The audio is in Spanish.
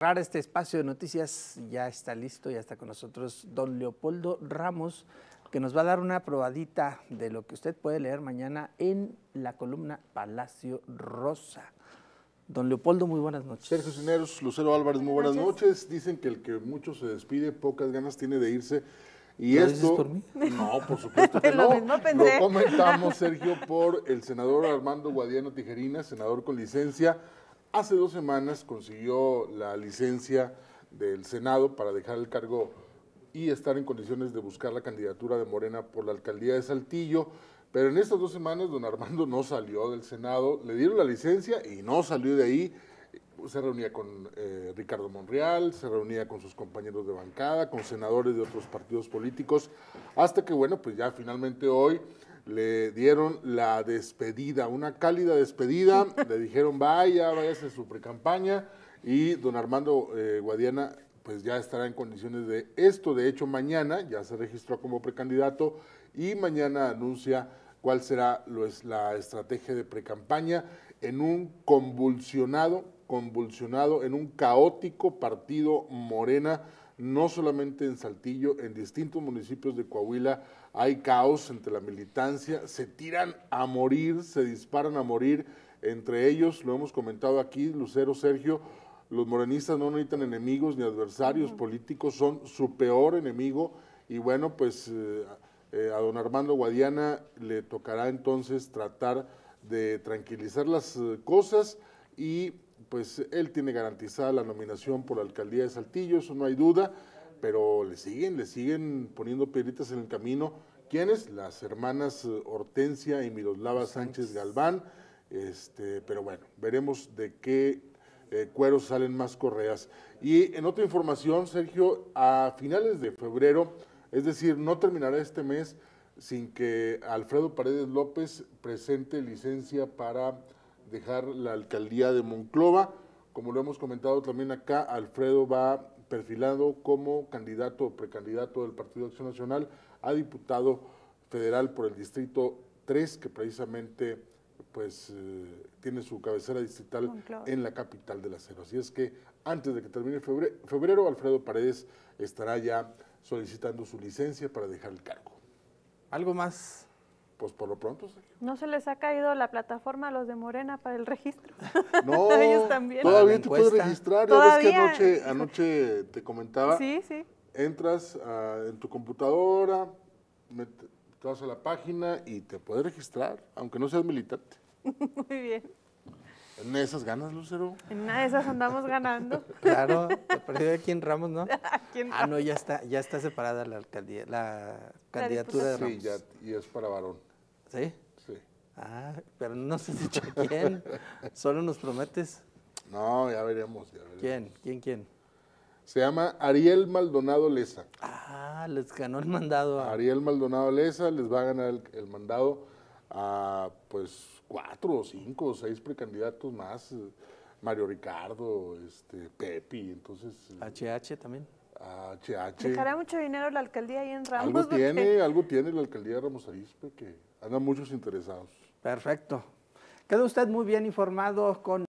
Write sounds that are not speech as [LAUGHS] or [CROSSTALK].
cerrar este espacio de noticias, ya está listo, ya está con nosotros don Leopoldo Ramos, que nos va a dar una probadita de lo que usted puede leer mañana en la columna Palacio Rosa. Don Leopoldo, muy buenas noches. Sergio Cineros, Lucero Álvarez, muy buenas noches. Dicen que el que mucho se despide, pocas ganas tiene de irse. Y esto, No, por supuesto [LAUGHS] que no. lo comentamos, Sergio, por el senador Armando Guadiano Tijerina, senador con licencia, Hace dos semanas consiguió la licencia del Senado para dejar el cargo y estar en condiciones de buscar la candidatura de Morena por la alcaldía de Saltillo. Pero en estas dos semanas don Armando no salió del Senado, le dieron la licencia y no salió de ahí. Se reunía con eh, Ricardo Monreal, se reunía con sus compañeros de bancada, con senadores de otros partidos políticos, hasta que bueno, pues ya finalmente hoy le dieron la despedida, una cálida despedida, [LAUGHS] le dijeron vaya, vaya a su precampaña y don Armando eh, Guadiana pues ya estará en condiciones de esto. De hecho, mañana ya se registró como precandidato y mañana anuncia cuál será la estrategia de precampaña en un convulsionado convulsionado en un caótico partido morena, no solamente en Saltillo, en distintos municipios de Coahuila hay caos entre la militancia, se tiran a morir, se disparan a morir, entre ellos, lo hemos comentado aquí, Lucero Sergio, los morenistas no necesitan enemigos ni adversarios políticos, son su peor enemigo y bueno, pues eh, eh, a don Armando Guadiana le tocará entonces tratar de tranquilizar las eh, cosas y pues él tiene garantizada la nominación por la alcaldía de Saltillo, eso no hay duda, pero le siguen, le siguen poniendo piedritas en el camino. ¿Quiénes? Las hermanas Hortensia y Miroslava Sánchez Galván. Este, pero bueno, veremos de qué eh, cueros salen más correas. Y en otra información, Sergio, a finales de febrero, es decir, no terminará este mes sin que Alfredo Paredes López presente licencia para dejar la alcaldía de Monclova. Como lo hemos comentado también acá, Alfredo va perfilado como candidato o precandidato del Partido Acción Nacional a diputado federal por el Distrito 3, que precisamente pues eh, tiene su cabecera distrital en la capital de la acero. Así es que antes de que termine febrero, febrero, Alfredo Paredes estará ya solicitando su licencia para dejar el cargo. ¿Algo más pues por lo pronto. ¿No se les ha caído la plataforma a los de Morena para el registro? [LAUGHS] No, [LAUGHS] ellos también. Todavía te puedes registrar. ¿Todavía? Ya ves que anoche, te comentaba. Sí, sí. Entras en tu computadora, te vas a la página y te puedes registrar, aunque no seas militante. [LAUGHS] Muy bien. En esas ganas, Lucero. En esas andamos ganando. claro, de aquí en Ramos, ¿no? Ah, no, ya está, ya está separada la alcaldía, la, candidatura de Ramos. Sí, ya, y es para varón. ¿Sí? Sí. Ah, pero no se ha dicho quién. [LAUGHS] Solo nos prometes. No, ya veremos, ¿Quién? ¿Quién, quién? Se llama Ariel Maldonado Leza. Ah, les ganó el mandado. Ariel Maldonado Leza les va a ganar el, el mandado a, pues, cuatro o cinco o seis precandidatos más. Mario Ricardo, este, Pepi, entonces... HH eh, también. ¿Dejará mucho dinero la alcaldía ahí en Ramos? Algo tiene, algo tiene la alcaldía de Ramos Arizpe que andan muchos interesados. Perfecto. Queda usted muy bien informado con...